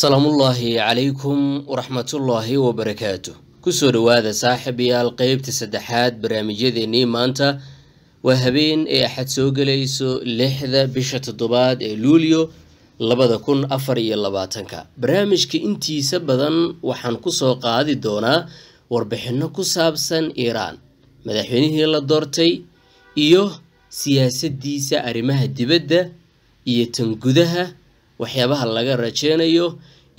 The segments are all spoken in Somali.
salaamullaahi calaykum waraxmatullaahi wabarakaatu kusoo dhowaada saaxib yaal qeybta saddexaad barnaamijyadeennii maanta waa habeen ee axad soo gelayso lixda bisha toddobaad ee luulyo labada kun afar iyo labaatanka barnaamijka intiisa badan waxaan kusoo qaadi doonaa warbixinno ku saabsan iiraan madaxweynihii la doortay iyo siyaasaddiisa arrimaha dibadda iyo tan gudaha waxyaabaha laga rajeynayo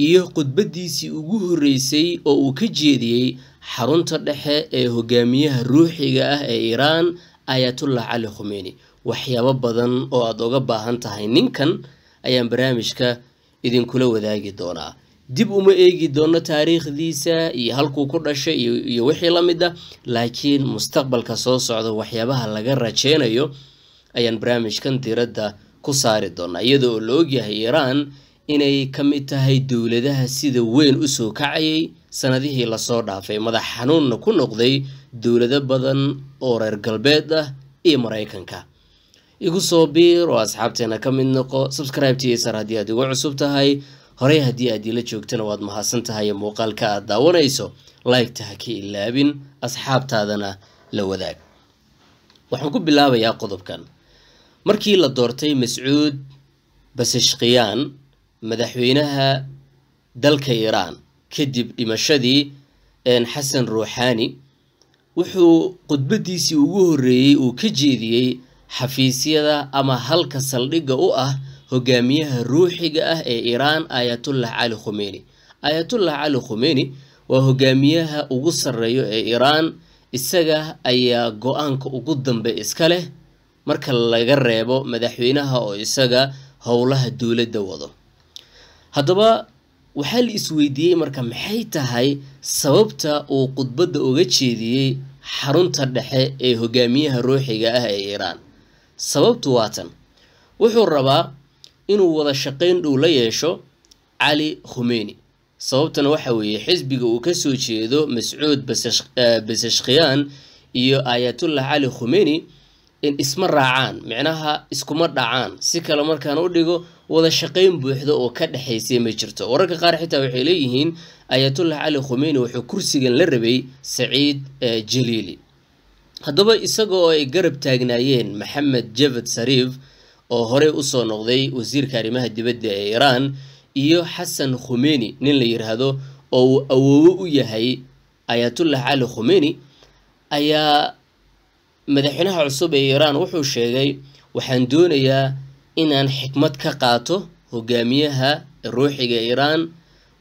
iyo khudbadiisii ugu horreysay oo uu ka jeediyey xarunta dhexe ee hogaamiyaha ruuxiga ah ee iiraan ayatullah cali khumeini waxyaabo badan oo aada uga baahan tahay ninkan ayaan barnaamijka idinkula wadaagi doonaa dib uma eegi doono taariikhdiisa iyo halkuu ku dhashay iyo wixii la mid ah laakiin mustaqbalka soo socda waxyaabaha laga rajaynayo ayaan barnaamijkan diradda ku saari doona iyada oo la ogyahay iiraan inay ka mid tahay dowladaha sida weyn usoo kacayay sanadihii lasoo dhaafay madax xanuunna ku noqday dowlado badan oo reer galbeed ah iyo maraykanka igu soo biir oo asxaabteena ka mid noqo subscribe-tiisar haddii aad igu cusub tahay horey haddii aad ila joogtana waad mahadsan tahay muuqaalka aad daawanayso laygta ha ka ilaabin asxaabtaadana la wadaag waxaan ku bilaabayaa qodobkan markii la doortay mascuud basishkiyaan madaxweynaha dalka iiraan kadib dhimashadii xasan ruuxaani wuxuu khudbadiisii ugu horreeyey uu ka jeediyey xafiisyada ama halka saldhigga u ah hogaamiyaha ruuxiga ah ee iiraan aayatullah cali khumeyni aayatullah cali khumeyni waa hogaamiyaha ugu sarreeyo ee iiraan isaga ayaa go-aanka ugu dambe iska leh marka laga reebo madaxweynaha oo isaga howlaha dowladda wado haddaba waxaa la isweydiiyey marka maxay tahay sababta uu khudbadda uga jeediyey xarunta dhexe ee hogaamiyaha ruuxiga ah ee iiraan sababtu waa tan wuxuu rabaa inuu wada shaqayn dhow la yeesho cali khumeyni sababtana waxa weeye xisbiga uu kasoo jeedo mascuud basashqiyaan iyo aayatullah cali khumeyni in isma raacaan micnaha iskuma dhacaan si kale markaan u dhigo wada shaqayn buuxda oo ka dhexeysay ma jirto wararka qaar xitaa waxay leeyihiin ayatullah cali khumeyni wuxuu kursigan la rabay saciid eh, jaliili haddaba isagoo ay garab taagnaayeen maxamed javad sariif oo horey usoo noqday wasiirka arrimaha dibadda ee iiraan iyo xasan khumeyni nin la yiraahdo oo uu awoowo u yahay ayatullah cali khumeyni ayaa madaxweynaha cusub ee iiraan wuxuu sheegay waxaan doonayaa inaan xikmad ka qaato hogaamiyaha ruuxiga iiraan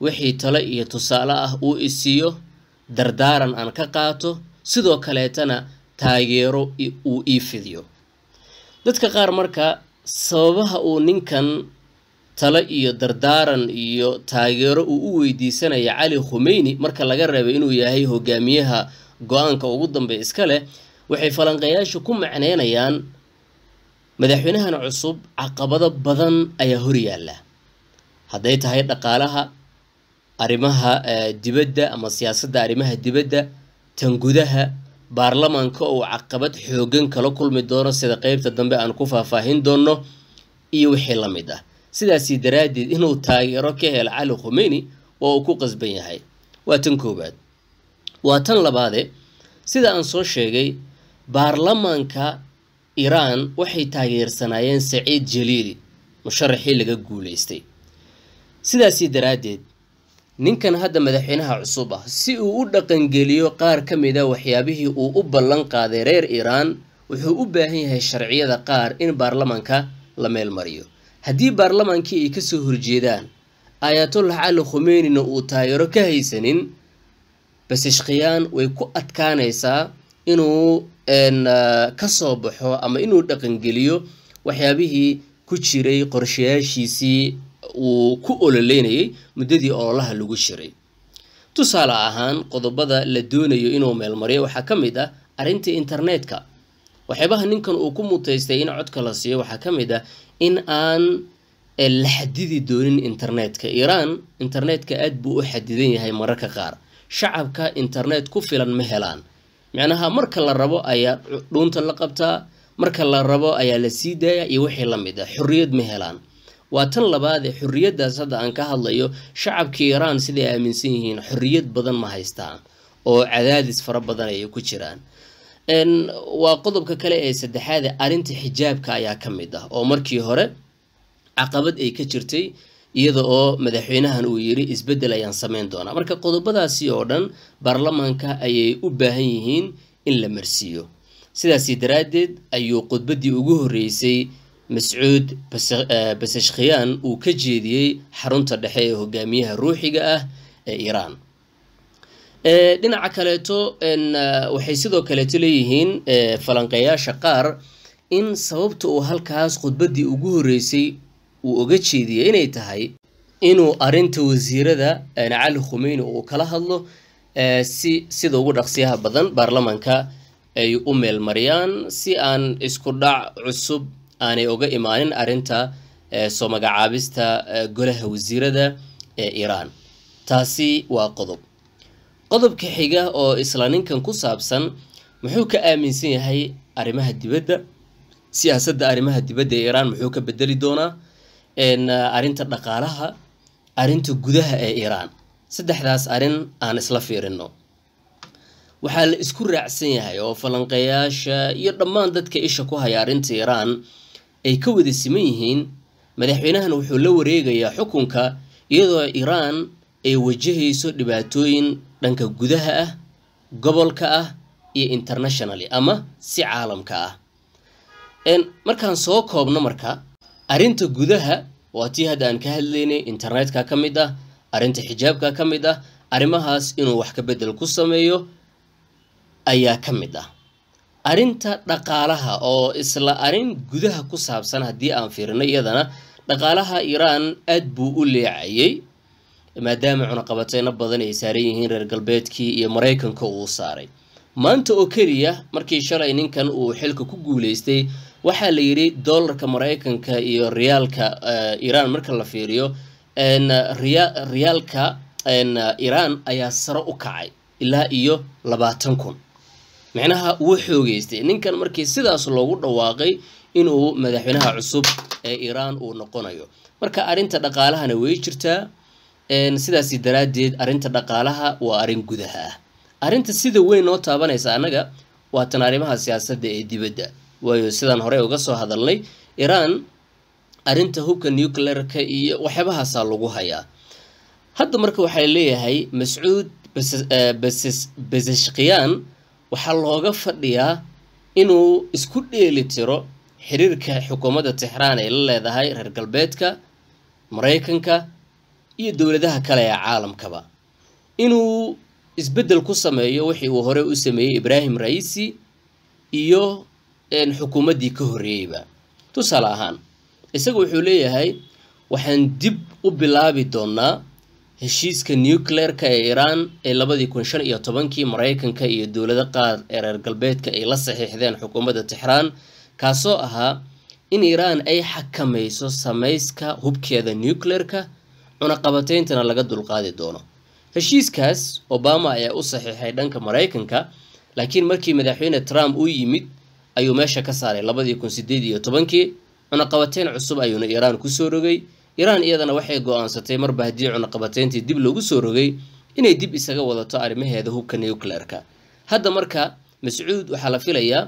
wixii tale iyo tusaale ah uu isiiyo dardaaran aan ka qaato sidoo kaleetana taageero uu ii fidiyo dadka qaar marka sababaha uu ninkan tale iyo dardaaran iyo taageero uu u weydiisanaya cali khumeyni marka laga reebay inuu yahay hogaamiyaha go-aanka ugu dambe iska leh waxay falanqeeyaashu ku macneynayaan madaxweynahan cusub caqabado badan ayaa hor yaalla hadday tahay dhaqaalaha arrimaha eh, dibadda ama siyaasadda arrimaha dibadda tan gudaha baarlamaanka oo caqabad xoogan kala kulmi doono sida qeybta dambe aan ku faahfaahin doono iyo wixii la mid ah sidaasii daraaddeed inuu taageero ka hel cali khumeyni oo uu ku qasban yahay waa tan koowaad waa tan labaade sida aan soo sheegay baarlamaanka iiraan waxay taageersanaayeen saciid jaliili musharaxii laga guuleystay sidaasii daraaddeed ninkan hadda madaxweynaha cusub ah si uu u dhaqangeliyo qaar ka mid a ah waxyaabihii uu u ballan qaaday reer iiraan wuxuu u baahan yahay sharciyada qaar in baarlamaanka la meel mariyo haddii baarlamaankii ay kasoo horjeedaan aayatullah cali khumeynina uu taageero ka haysanin basishqiyaan way ku adkaanaysaa inuu ah, kasoo baxo ama inuu dhaqangeliyo waxyaabihii ku jiray qorshayaashiisii uu ku ololeynayay muddadii ololaha lagu jiray tusaale ahaan qodobada la doonayo inuu meelmariyo waxaa ka mid ah arrintii internetka waxyaabaha ninkan uu ku mutaystay in codka la siiyo waxaa ka mid ah in aan eh, la xadidi doonin internetka iiraan internetka aad buu u xadidan yahay mararka qaar shacabka internet ku filan ma helaan macnaha marka la rabo ayaa dhuunta la qabtaa marka la rabo ayaa la sii daayaa iyo wixii la mid ah xorriyad ma helaan waa tan labaadee xorriyaddaas hadda aan ka hadlayo shacabkii iraan siday aaminsan yihiin xorriyad badan ma haystaan oo cadaadis fara badan ayay ku jiraan waa qodobka kale ee saddexaade arrinta xijaabka ayaa ka mid ah oo markii hore caqabad ay ka jirtay iyada oo madaxweynahan uu yiri isbeddel ayaan samayn doonaa marka qodobadaasi oo dhan baarlamaanka ayay u baahan yihiin in la marsiiyo sidaasi daraaddeed ayuu khudbaddii ugu horreysay mascuud eh, basashkhiyan uu ka jeediyey xarunta dhexe ee hogaamiyaha ruuxiga ah ee iiraan eh, dhinaca kaleeto eh, waxay sidoo kaleeto leeyihiin falanqeeyaasha qaar in sababta uu halkaas khudbaddii ugu horreysay uu uga jeediyey inay tahay inuu arinta wasiirada eh, cali khumeyni uu kala hadlo eh, si sida ugu dhaqsiyaha badan baarlamanka ay u meel mariyaan si aan isku dhac cusub aanay uga imaanin arinta eh, soo magacaabista golaha wasiirada ee iiraan taasi waa qodob qodobka xiga oo isla ninkan ku saabsan muxuu ka aaminsan yahay arrimaha dibadda siyaasadda arrimaha dibadda ee iiraan muxuu ka bedeli doonaa Eh, arinta dhaqaalaha arinta gudaha ee iiraan saddexdaas arin aan isla fiirino waxaa la isku raacsan yahay oo falanqeeyaasha iyo dhammaan dadka isha ku haya arrinta iiraan ay ka wada siman yihiin madaxweynahan wuxuu la wareegayaa xukunka iyadoo iiraan ay wajahayso dhibaatooyin dhanka gudaha ah gobolka ah iyo internationally ama si caalamka ah markaan soo koobno marka arrinta gudaha waa tii hadda aan ka hadlaynay internetka ka mid ah arrinta xijaabka ka mid ah arrimahaas inuu wax ka beddel ku sameeyo ayaa ka mid ah arrinta dhaqaalaha oo isla arrin gudaha ku saabsan haddii aan fiirino iyadana dhaqaalaha iiraan aad buu u leecayay maadaama cunaqabateyno badan ay saaran yihiin reer galbeedkii iyo maraykanka uu saaray maanta oo keliya markii shalay ninkan uu xilka ku guuleystay waxaa la yidhi dollarka maraykanka iyo riyaalka iiraan eh, marka la fiiriyo riyaalka iiraan ayaa sare u kacay ilaa iyo labaatan kun micnaha wuu xoogeystay ninkan markii sidaas loogu dhawaaqay inuu madaxweynaha cusub ee iiraan uu noqonayo marka arinta dhaqaalahana way jirtaa sidaasi daraaddeed arinta dhaqaalaha waa arrin gudaha ah arinta sida weyn noo taabanaysa annaga waa tan arrimaha siyaasadda ee dibadda waayo sidaan horey uga soo hadalnay iraan arrinta hubka nuclearka iyo waxyaabahaasaa lagu hayaa hadda marka waxaa leeyahay mascuud basashkiyan eh, waxaa looga fadhiyaa inuu isku dheeli tiro xiriirka xukuumadda tehraan ay la leedahay reer galbeedka maraykanka iyo dowladaha kale ee caalamkaba inuu isbeddel ku sameeyo wixii uu horey u sameeyey ibraahim raisi iyo xukuumaddii ka horreeyeyba tusaale ahaan isagu wuxuu leeyahay waxaan dib u bilaabi doonaa heshiiska nucleerka ee iiraan ee labadii kun shan iyo tobankii maraykanka iyo dowlado qaar ee reer galbeedka ay la saxiixdeen xukuumadda tixraan kaasoo ahaa in iiraan ay xakamayso samayska hubkeeda nucleerka cunaqabateyntana laga dulqaadi doono heshiiskaas obama ayaa u saxiixay dhanka maraykanka laakiin markii madaxweyne trump uu yimid ayuu meesha ka saaray labadii kun sideed iyo tobankii cunaqabateyn cusub ayuuna iiraan kusoo rogay iiraan iyadana waxay go-aansatay marba haddii cunaqabateyntii dib loogu soo rogay inay dib isaga wadato arrimaheeda hubka nucleerka hadda marka mascuud waxaa la filayaa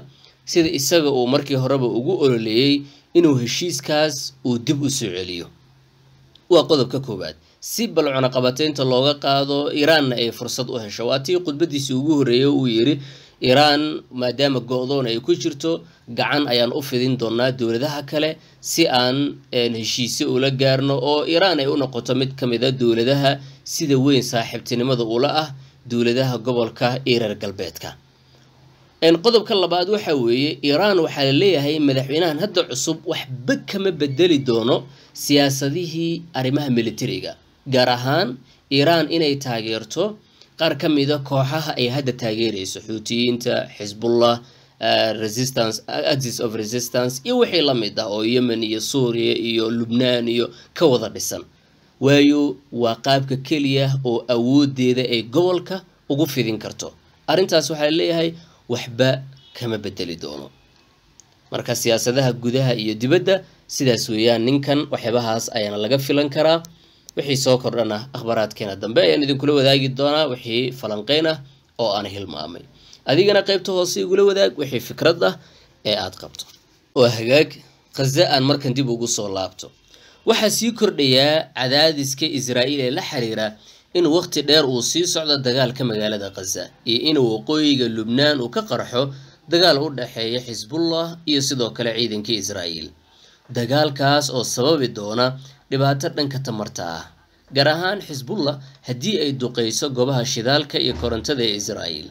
sida isaga uu markii horeba ugu ololeeyey inuu heshiiskaas uu dib u soo celiyo waa qodobka koowaad si bal cunaqabateynta looga qaado iiraanna ay fursad u hesho waa tii khudbadiisii ugu horreeyey uu yidhi iraan maadaama go-doon ay ku jirto gacan ayaan u fidin doonaa dowladaha kale si aan heshiisyo ula gaarno oo iraan ay u noqoto mid ka mid a ah dowladaha sida weyn saaxiibtinimada ula ah dowladaha gobolka iyo reer galbeedka qodobka labaad waxa weeye iraan waxaa la leeyahay madaxweynahan hadda cusub waxba kama bedeli doono siyaasadihii arrimaha militariga gaar ahaan iiraan inay taageerto qaar ka mida kooxaha ay hadda taageeraysa xuutiyiinta xisbullah uh, resistance uh, axis of resistance iyo wixii la mid ah oo yemen iyo suuriya iyo lubnaan iyo ka wada dhisan waayo waa qaabka keliya oo awoodeeda ay gobolka ugu fidin karto arrintaas waxaa leeyahay waxba kama bedeli doono marka siyaasadaha gudaha iyo dibadda sidaas weeyaan ninkan waxyaabahaas ayaana laga filan karaa wixii soo kordhana akhbaaraadkeena dambe ayaan idinkula wadaagi doonaa wixii falanqeynah oo aan hilmaamay adigana qaybta hoose igula wadaag wixii fikrad ah ee aad qabto oo hagaag khaza aan markan dib ugu soo laabto waxaa sii kordhayaa cadaadiska israa'iil ee la xiriira in waqti dheer uu sii socdo dagaalka magaalada khaza iyo inuu waqooyiga lubnaan uu ka qarxo dagaal u dhexeeya xisbullah iyo sidoo kale ciidanka israa'iil dagaalkaas oo sababi doona dhibaato dhanka tamarta ah gaar ahaan xisbullah haddii ay duqayso gobaha shidaalka iyo korontada ee israa'iil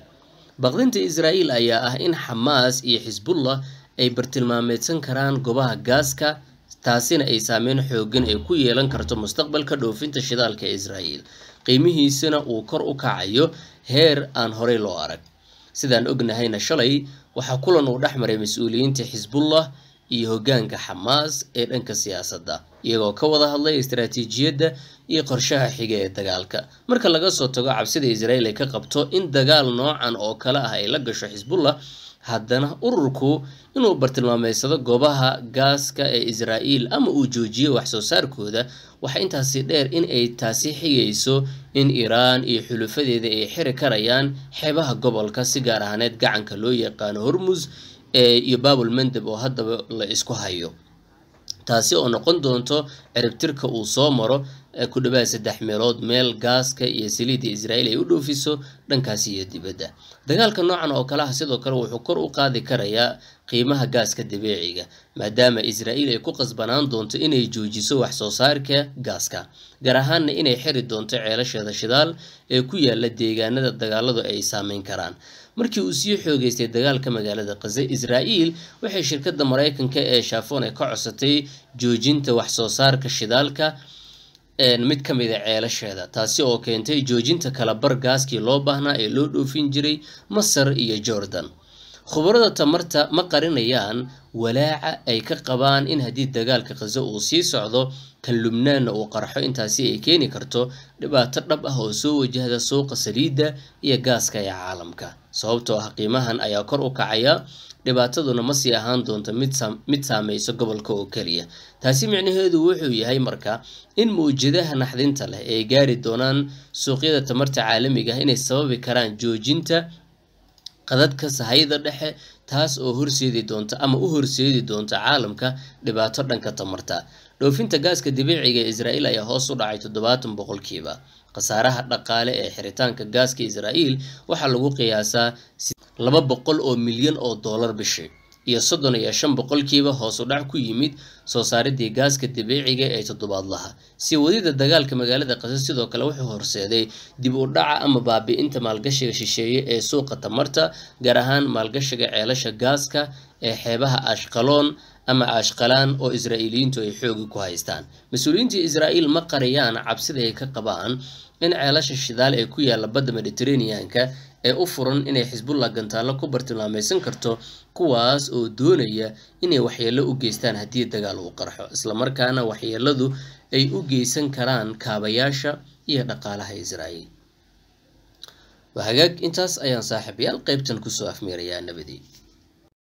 baqdinta israa'iil ayaa ah in xamaas iyo xisbullah ay bartilmaameedsan karaan gobaha gaaska taasina ay saameyn xooggan ay ku yeelan karto mustaqbalka dhoofinta shidaalka ee israa'iil qiimihiisina uu kor u kacayo heer aan horey loo arag sidaan ognahayna shalay waxaa kulan uu dhex maray mas-uuliyiinta xisbullah iyo hogaanka xamaas ee dhanka siyaasadda iyagoo ka wada hadlay istaraatiijiyadda iyo qorshaha xiga ee dagaalka marka laga soo tago cabsida israel ay ka qabto in dagaal noocan oo kale ah ay la gasho xisbullah haddana ururku inuu bartilmaameysado goobaha gaaska ee israa'iil ama uu joojiyo waxsoo saarkooda waxaa intaasi dheer in ay taasi xigayso in iiraan iyo xulufadeeda ay xiri karayaan xeebaha gobolka si gaar ahaaneed gacanka loo yaqaano hormuus iyo mandeb oo haddaba la isku hayo taasi oo noqon doonto ciribtirka uu soo maro ku dhawaad saddex meelood meel gaaska iyo saliidda israa'iil ay u dhoofiso dhankaasi iyo dibadda dagaalka noocan oo kaleha ah sidoo kale wuxuu kor u qaadi karayaa qiimaha gaaska dabiiciga maadaama israa'iil ay ku qasbanaan doonto inay joojiso wax soo saarka gaaska gaar ahaana inay xiri doonto ceelasheeda shidaal ee ku yaala deegaanada dagaaladu ay saameyn karaan markii uu sii xoogeystay dagaalka magaalada khaze israa'iil waxay shirkadda maraykanka ee shaafone ka codsatay joojinta wax soo saarka shidaalka mid ka mid a ah ceelasheeda taasi oo keentay joojinta kalabar gaaskii loo baahnaa ee loo dhoofin jiray masar iyo jordan khubarada tamarta ma qarinayaan walaaca ay ka qabaan in haddii dagaalka khaze uu sii socdo kan lubnaanna uu qarxo intaasi ay keeni karto dhibaato dhab ah oo soo wajahda suuqa saliidda iyo gaaska ee caalamka sababtoo ah qiimahan ayaa kor u kacaya dhibaataduna ma sii ahaan doonto mid saameyso gobolka oo keliya taasi micnaheedu wuxuu yahay marka in muujadaha naxdinta leh ay gaari doonaan suuqyada tamarta caalamiga ah inay sababi karaan joojinta qadadka sahayda dhexe taas oo horseedi doonta ama u horseedi doonta caalamka dhibaato dhanka tamarta dhoofinta gaaska dabiiciga israa'iil ayaa hoos u dhacay toddobaatan boqolkiiba khasaaraha dhaqaale ee xiritaanka gaaska israa'iil waxaa lagu qiyaasaa laba boqol oo milyan oo doolar bishi iyo soddon iyo shan boqolkiiba hoos u dhac ku yimid soo saaridii gaaska dabiiciga ee toddobaadlaha sii wadida dagaalka magaalada qase sidoo kale wuxuu horseeday dib u dhaca ama baabi-inta maalgashiga shisheeye ee suuqa tamarta gaar ahaan maalgashiga ceelasha gaaska ee xeebaha ashqaloon ama aashqalaan oo israa'iiliyiintu ay xoogi ku haystaan mas-uuliyiinta israa'iil ma qariyaan cabsida ay ka qabaan in ceelasha shidaal ee ku yaalla badda mediteranean ee u furan inay xisbullah gantaallo ku bartilmaameysan karto kuwaas oo doonaya inay waxyeello u geystaan haddii dagaal uu qarxo islamarkaana waxyeelladu ay u geysan karaan kaabayaasha iyo dhaqaalaha israa'iil waa intaas ayaan saaxiibayaal qaybtan kusoo afmeerayaa nabadii